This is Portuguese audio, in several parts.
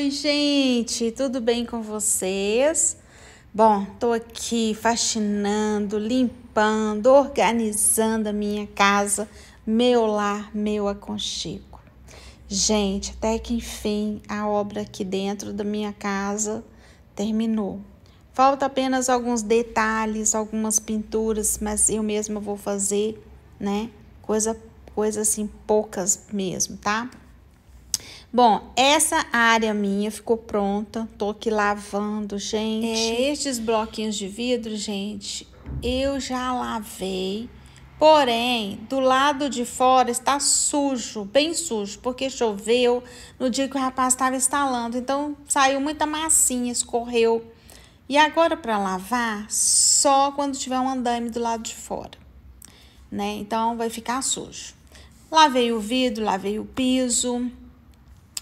Oi, gente, tudo bem com vocês? Bom, tô aqui faxinando, limpando, organizando a minha casa, meu lar, meu aconchego. Gente, até que enfim a obra aqui dentro da minha casa terminou. Falta apenas alguns detalhes, algumas pinturas, mas eu mesma vou fazer, né? Coisa, coisa assim, poucas mesmo, tá? Bom, essa área minha ficou pronta. Tô aqui lavando, gente. É, estes bloquinhos de vidro, gente, eu já lavei. Porém, do lado de fora está sujo, bem sujo, porque choveu no dia que o rapaz estava instalando. Então, saiu muita massinha, escorreu. E agora, para lavar, só quando tiver um andame do lado de fora, né? Então, vai ficar sujo. Lavei o vidro, lavei o piso.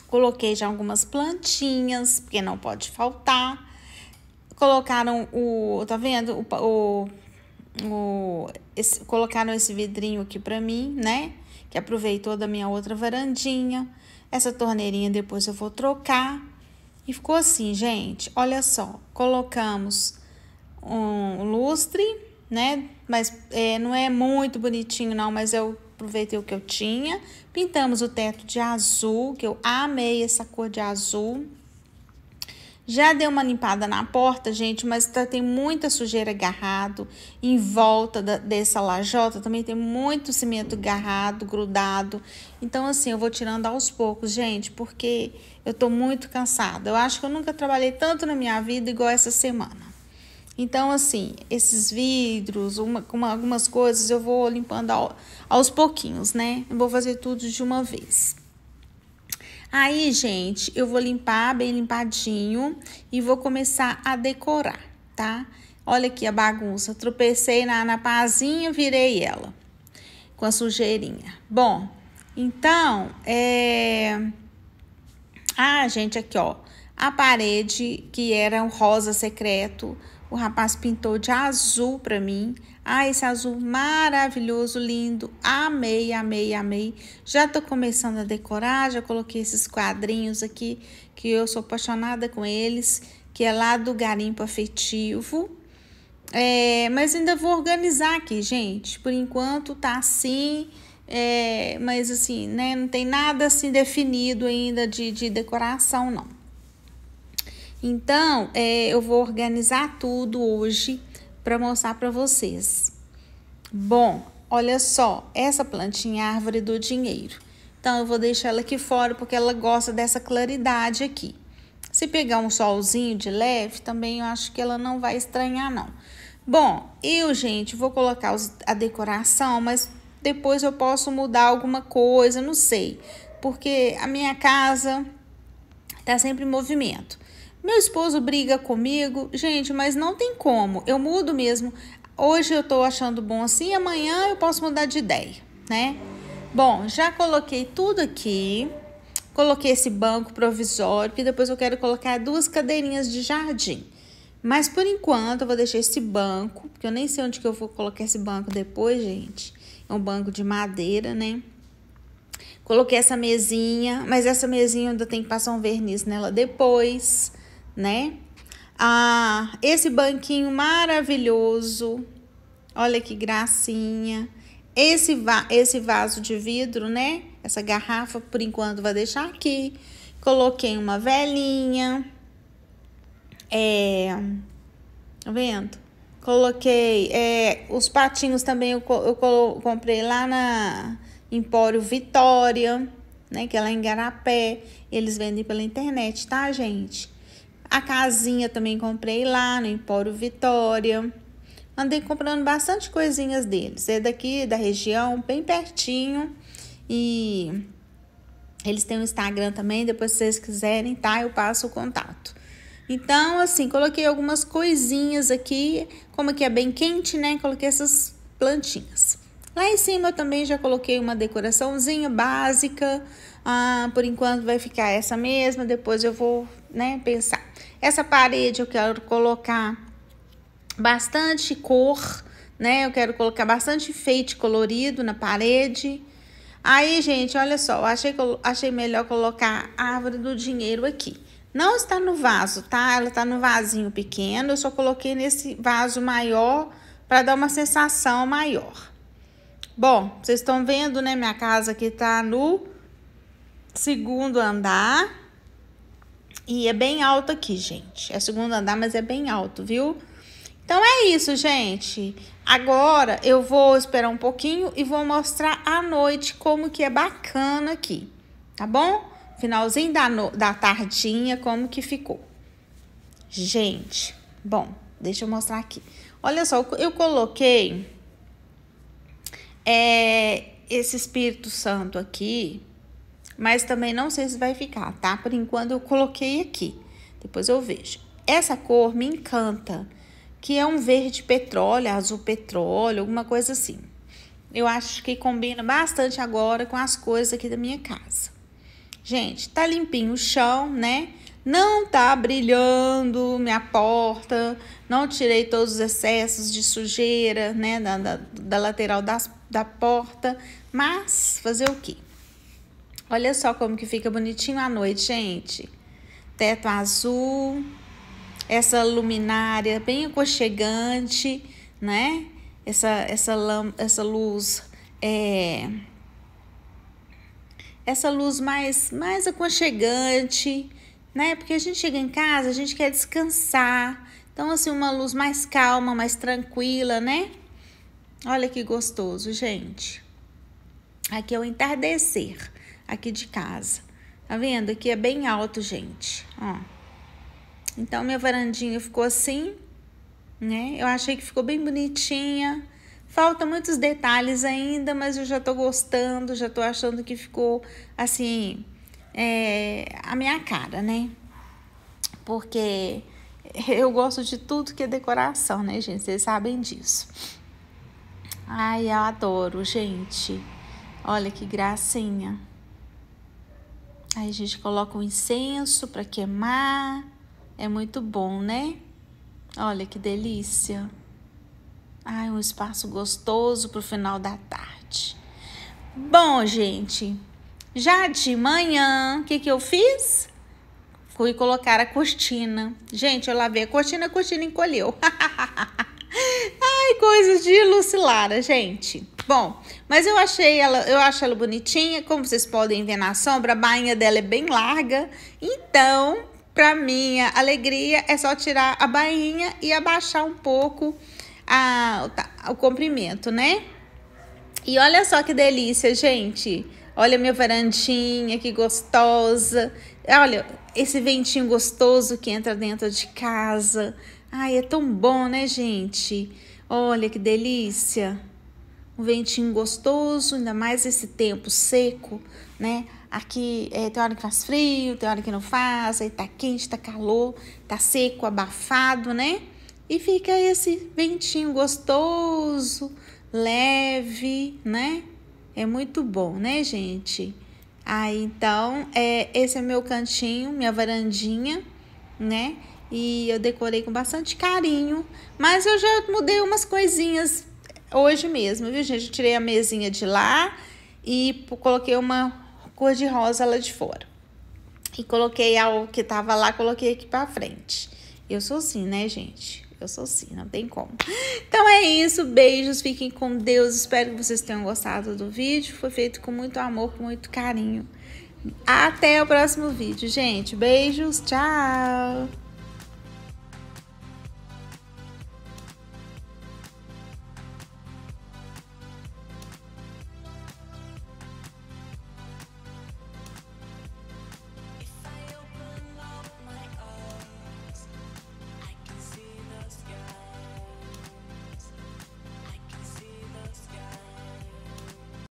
Coloquei já algumas plantinhas, porque não pode faltar. Colocaram o, tá vendo? O, o, o esse, colocaram esse vidrinho aqui para mim, né? Que aproveitou da minha outra varandinha. Essa torneirinha depois eu vou trocar. E ficou assim, gente. Olha só, colocamos um lustre, né? Mas é, não é muito bonitinho, não, mas eu aproveitei o que eu tinha. Pintamos o teto de azul, que eu amei essa cor de azul. Já dei uma limpada na porta, gente, mas tá, tem muita sujeira agarrado. Em volta da, dessa lajota também tem muito cimento agarrado, grudado. Então, assim, eu vou tirando aos poucos, gente, porque eu tô muito cansada. Eu acho que eu nunca trabalhei tanto na minha vida igual essa semana. Então, assim, esses vidros, uma, uma, algumas coisas eu vou limpando ao, aos pouquinhos, né? Não vou fazer tudo de uma vez. Aí, gente, eu vou limpar bem limpadinho e vou começar a decorar, tá? Olha aqui a bagunça. Tropecei na, na pazinha, virei ela com a sujeirinha. Bom, então, é... Ah, gente, aqui, ó. A parede que era um rosa secreto o rapaz pintou de azul para mim. Ah, esse azul maravilhoso, lindo. Amei, amei, amei. Já tô começando a decorar, já coloquei esses quadrinhos aqui que eu sou apaixonada com eles, que é lá do garimpo afetivo. É, mas ainda vou organizar aqui, gente. Por enquanto tá assim, é, mas assim, né? Não tem nada assim definido ainda de, de decoração, não. Então, é, eu vou organizar tudo hoje para mostrar para vocês. Bom, olha só, essa plantinha é árvore do dinheiro. Então, eu vou deixar ela aqui fora porque ela gosta dessa claridade aqui. Se pegar um solzinho de leve, também eu acho que ela não vai estranhar, não. Bom, eu, gente, vou colocar os, a decoração, mas depois eu posso mudar alguma coisa, não sei. Porque a minha casa tá sempre em movimento. Meu esposo briga comigo, gente, mas não tem como. Eu mudo mesmo. Hoje eu tô achando bom assim, amanhã eu posso mudar de ideia, né? Bom, já coloquei tudo aqui. Coloquei esse banco provisório, porque depois eu quero colocar duas cadeirinhas de jardim. Mas por enquanto eu vou deixar esse banco, porque eu nem sei onde que eu vou colocar esse banco depois, gente. É um banco de madeira, né? Coloquei essa mesinha, mas essa mesinha ainda tem que passar um verniz nela depois né? Ah, esse banquinho maravilhoso. Olha que gracinha. Esse, va esse vaso de vidro, né? Essa garrafa, por enquanto, vai deixar aqui. Coloquei uma velhinha. É. Tá vendo? Coloquei. É, os patinhos também eu, co eu comprei lá na Empório Vitória, né? Que é lá em Garapé. Eles vendem pela internet, tá, gente? A casinha também comprei lá no Empório Vitória. Andei comprando bastante coisinhas deles. É daqui da região, bem pertinho. E eles têm um Instagram também, depois se vocês quiserem, tá? Eu passo o contato. Então, assim, coloquei algumas coisinhas aqui, como que é bem quente, né? Coloquei essas plantinhas. Lá em cima eu também já coloquei uma decoraçãozinha básica. Ah, por enquanto vai ficar essa mesma, depois eu vou né, pensar. Essa parede eu quero colocar bastante cor, né? Eu quero colocar bastante enfeite colorido na parede. Aí, gente, olha só, eu achei, eu achei melhor colocar a árvore do dinheiro aqui. Não está no vaso, tá? Ela está no vasinho pequeno, eu só coloquei nesse vaso maior para dar uma sensação maior. Bom, vocês estão vendo, né, minha casa que tá no segundo andar. E é bem alto aqui, gente. É segundo andar, mas é bem alto, viu? Então é isso, gente. Agora eu vou esperar um pouquinho e vou mostrar à noite como que é bacana aqui, tá bom? Finalzinho da, no... da tardinha, como que ficou. Gente, bom, deixa eu mostrar aqui. Olha só, eu coloquei é esse Espírito Santo aqui, mas também não sei se vai ficar, tá? Por enquanto eu coloquei aqui, depois eu vejo. Essa cor me encanta, que é um verde petróleo, azul petróleo, alguma coisa assim. Eu acho que combina bastante agora com as coisas aqui da minha casa. Gente, tá limpinho o chão, né? Não tá brilhando minha porta, não tirei todos os excessos de sujeira, né, da, da, da lateral das, da porta, mas fazer o quê? Olha só como que fica bonitinho à noite, gente. Teto azul, essa luminária bem aconchegante, né? Essa, essa, essa luz é essa luz mais mais aconchegante, né? Porque a gente chega em casa, a gente quer descansar. Então, assim, uma luz mais calma, mais tranquila, né? Olha que gostoso, gente. Aqui é o entardecer aqui de casa. Tá vendo? Aqui é bem alto, gente. Ó. Então, minha varandinha ficou assim, né? Eu achei que ficou bem bonitinha. Falta muitos detalhes ainda, mas eu já tô gostando, já tô achando que ficou assim é, a minha cara, né? Porque eu gosto de tudo que é decoração, né, gente? Vocês sabem disso. Ai, eu adoro, gente. Olha que gracinha. Aí a gente coloca o um incenso para queimar. É muito bom, né? Olha que delícia. Ai, um espaço gostoso para o final da tarde. Bom, gente, já de manhã, o que, que eu fiz? Fui colocar a cortina. Gente, eu lavei a cortina, a cortina encolheu. Ai, coisas de Lucilara, gente. Bom, mas eu achei ela, eu acho ela bonitinha. Como vocês podem ver na sombra, a bainha dela é bem larga. Então, para minha alegria, é só tirar a bainha e abaixar um pouco a, o comprimento, né? E olha só que delícia, gente. Olha minha varandinha, que gostosa. Olha esse ventinho gostoso que entra dentro de casa. Ai, é tão bom, né, gente? Olha que delícia. Um ventinho gostoso, ainda mais esse tempo seco, né? Aqui é, tem hora que faz frio, tem hora que não faz, aí tá quente, tá calor, tá seco, abafado, né? E fica esse ventinho gostoso, leve, né? É muito bom, né, gente? Aí ah, então, é, esse é meu cantinho, minha varandinha, né? E eu decorei com bastante carinho, mas eu já mudei umas coisinhas hoje mesmo, viu, gente? Eu tirei a mesinha de lá e coloquei uma cor de rosa lá de fora. E coloquei algo que tava lá, coloquei aqui pra frente. Eu sou assim, né, gente? Eu sou sim, não tem como. Então é isso, beijos, fiquem com Deus. Espero que vocês tenham gostado do vídeo. Foi feito com muito amor, com muito carinho. Até o próximo vídeo, gente. Beijos, tchau!